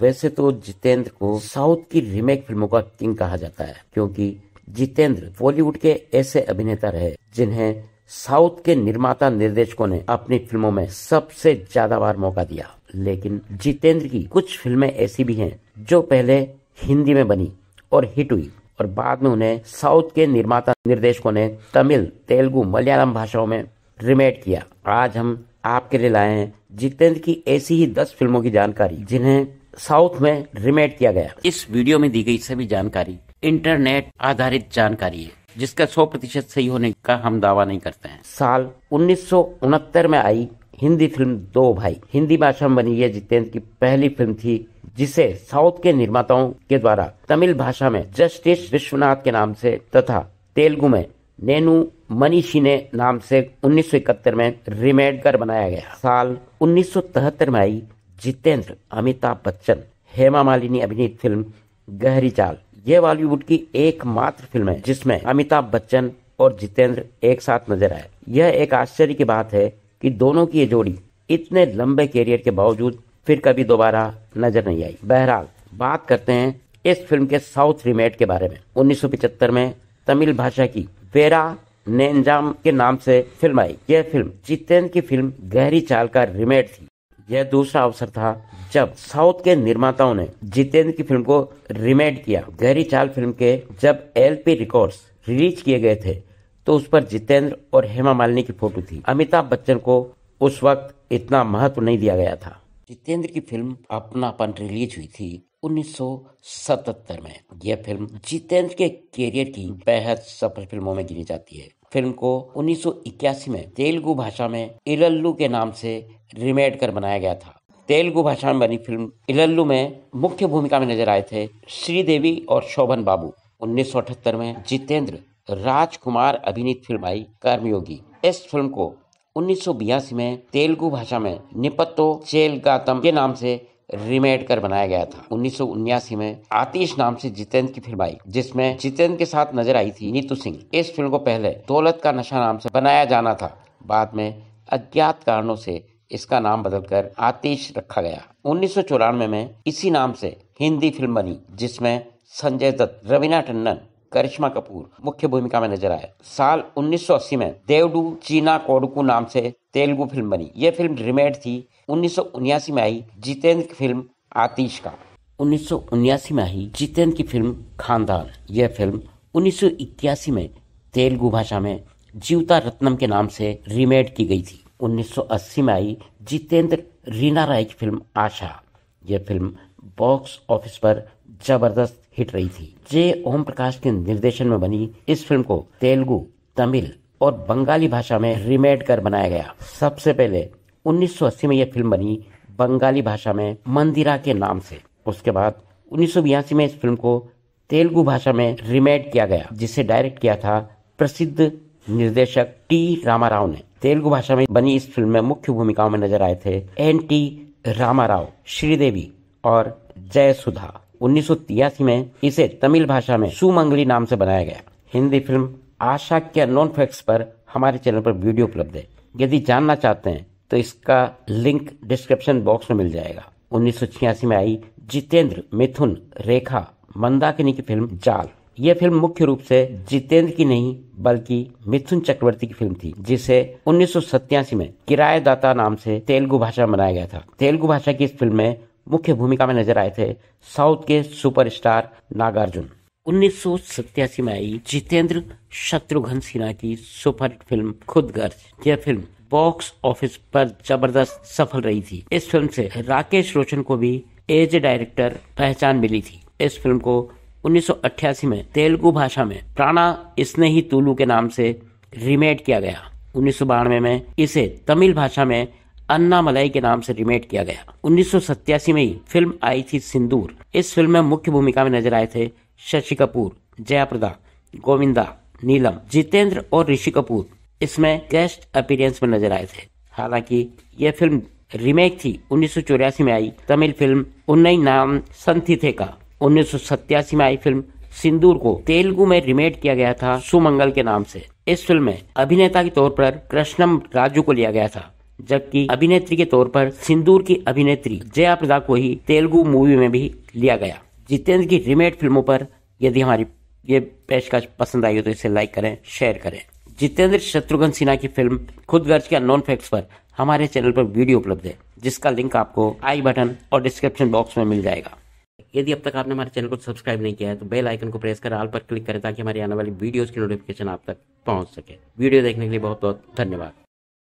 वैसे तो जितेंद्र को साउथ की रिमेक फिल्मों का किंग कहा जाता है क्योंकि जितेंद्र बॉलीवुड के ऐसे अभिनेता रहे जिन्हें साउथ के निर्माता निर्देशकों ने अपनी फिल्मों में सबसे ज्यादा बार मौका दिया लेकिन जितेंद्र की कुछ फिल्में ऐसी भी हैं जो पहले हिंदी में बनी और हिट हुई और बाद में उन्हें साउथ के निर्माता निर्देशकों ने तमिल तेलुगु मलयालम भाषाओं में रिमेट किया आज हम आपके लिए लाए हैं जितेंद्र की ऐसी ही दस फिल्मों की जानकारी जिन्हें साउथ में रिमेट किया गया इस वीडियो में दी गई सभी जानकारी इंटरनेट आधारित जानकारी है जिसका 100 प्रतिशत सही होने का हम दावा नहीं करते हैं साल उन्नीस में आई हिंदी फिल्म दो भाई हिंदी भाषा में बनी यह जितेंद्र की पहली फिल्म थी जिसे साउथ के निर्माताओं के द्वारा तमिल भाषा में जस्टिस विश्वनाथ के नाम से तथा तेलुगु में नेनू मनीषी ने नाम से 1971 में रिमेड कर बनाया गया साल 1973 में आई जितेंद्र अमिताभ बच्चन हेमा मालिनी अभिनीत फिल्म गहरी चाल ये बॉलीवुड की एकमात्र फिल्म है जिसमें अमिताभ बच्चन और जितेंद्र एक साथ नजर आए यह एक आश्चर्य की बात है कि दोनों की ये जोड़ी इतने लंबे कैरियर के बावजूद फिर कभी दोबारा नजर नहीं आई बहरहाल बात करते हैं इस फिल्म के साउथ रिमेट के बारे में उन्नीस में तमिल भाषा की वेरा नेंजाम के नाम से फिल्म आई यह फिल्म जितेंद्र की फिल्म गहरी चाल का रिमेट थी यह दूसरा अवसर था जब साउथ के निर्माताओं ने जितेंद्र की फिल्म को रिमेड किया गहरी चाल फिल्म के जब पी रिकॉर्ड रिलीज किए गए थे तो उस पर जितेंद्र और हेमा मालिनी की फोटो थी अमिताभ बच्चन को उस वक्त इतना महत्व नहीं दिया गया था जितेंद्र की फिल्म अपनापन रिलीज हुई थी 1977 में यह फिल्म जितेंद्र के करियर की बेहद सफल फिल्मों में गिनी जाती है फिल्म को 1981 में तेलुगु भाषा में इलल्लू के नाम से रिमेड कर बनाया गया था तेलुगु भाषा में बनी फिल्म इलल्लू में मुख्य भूमिका में नजर आए थे श्रीदेवी और शोभन बाबू उन्नीस में जितेंद्र राजकुमार अभिनीत फिल्म आई कर्मयोगी इस फिल्म को उन्नीस में तेलुगु भाषा में निपत्तो चेल गातम के नाम से रीमेड कर बनाया गया था उन्नीस में आतिश नाम से जितेंद्र की फिल्म आई जिसमें जितेंद्र के साथ नजर आई थी नीतू सिंह इस फिल्म को पहले दौलत का नशा नाम से बनाया जाना था बाद में अज्ञात कारणों से इसका नाम बदलकर आतिश रखा गया उन्नीस में इसी नाम से हिंदी फिल्म बनी जिसमें संजय दत्त रवीना टंडन करिश्मा कपूर मुख्य भूमिका में नजर आए साल 1980 में देवडू चीना कोडकू नाम से तेलुगु फिल्म बनी यह फिल्म रिमेड थी उन्नीस में आई जितेंद्र की फिल्म आतिश का उन्नीस में आई जितेंद्र की फिल्म खानदान यह फिल्म उन्नीस में तेलुगु भाषा में जीवता रत्नम के नाम से रिमेड की गई थी 1980 में आई जितेंद्र रीना राय की फिल्म आशा यह फिल्म बॉक्स ऑफिस पर जबरदस्त हिट रही थी जे ओम प्रकाश के निर्देशन में बनी इस फिल्म को तेलुगु तमिल और बंगाली भाषा में रिमेड कर बनाया गया सबसे पहले 1980 में यह फिल्म बनी बंगाली भाषा में मंदिरा के नाम से उसके बाद उन्नीस में इस फिल्म को तेलुगु भाषा में रिमेड किया गया जिसे डायरेक्ट किया था प्रसिद्ध निर्देशक टी रामा राव ने तेलुगु भाषा में बनी इस फिल्म में मुख्य भूमिकाओं में नजर आए थे एन टी रामा राव श्रीदेवी और जय सुधा उन्नीस में इसे तमिल भाषा में सुमंगली नाम से बनाया गया हिंदी फिल्म आशा के नॉन फैक्ट्स पर हमारे चैनल पर वीडियो उपलब्ध है यदि जानना चाहते हैं तो इसका लिंक डिस्क्रिप्शन बॉक्स में मिल जाएगा उन्नीस में आई जितेंद्र मिथुन रेखा मंदाकिनी की फिल्म जाल यह फिल्म मुख्य रूप से जितेंद्र की नहीं बल्कि मिथुन चक्रवर्ती की फिल्म थी जिसे उन्नीस में किराएदाता नाम से तेलुगु भाषा में बनाया गया था तेलुगु भाषा की इस फिल्म में मुख्य भूमिका में नजर आए थे साउथ के सुपरस्टार नागार्जुन उन्नीस में आई जितेंद्र शत्रुघ्न सिन्हा की सुपरहिट फिल्म खुद गर्ज यह फिल्म बॉक्स ऑफिस पर जबरदस्त सफल रही थी इस फिल्म से राकेश रोशन को भी एज डायरेक्टर पहचान मिली थी इस फिल्म को 1988 में तेलुगु भाषा में प्राणा इसने ही तुलू के नाम से रिमेड किया गया उन्नीस में इसे तमिल भाषा में अन्ना मलाई के नाम से रिमेट किया गया उन्नीस में ही फिल्म आई थी सिंदूर इस फिल्म में मुख्य भूमिका में नजर आए थे शशि कपूर जया प्रदा गोविंदा नीलम जितेंद्र और ऋषि कपूर इसमें गेस्ट अपीरेंस में नजर आए थे हालांकि यह फिल्म रिमेक थी उन्नीस में आई तमिल फिल्म उन्नई नाम संथिथे का उन्नीस में आई फिल्म सिंदूर को तेलुगु में रिमेट किया गया था सुमंगल के नाम से इस फिल्म में अभिनेता के तौर पर कृष्णम राजू को लिया गया था जबकि अभिनेत्री के तौर पर सिंदूर की अभिनेत्री जया प्रदा को ही तेलुगु मूवी में भी लिया गया जितेंद्र की रिमेड फिल्मों पर यदि हमारी ये पेशकश पसंद आई हो तो इसे लाइक करें शेयर करें जितेंद्र शत्रुघ्न सिन्हा की फिल्म खुद गर्ज के नॉन फैक्ट्स पर हमारे चैनल पर वीडियो उपलब्ध है जिसका लिंक आपको आई बटन और डिस्क्रिप्शन बॉक्स में मिल जाएगा यदि अब तक आपने हमारे चैनल को सब्सक्राइब नहीं किया है तो बेल आइकन को प्रेस कर आल पर क्लिक करें ताकि हमारी आने वाली वीडियोस की नोटिफिकेशन आप तक पहुंच सके वीडियो देखने के लिए बहुत बहुत धन्यवाद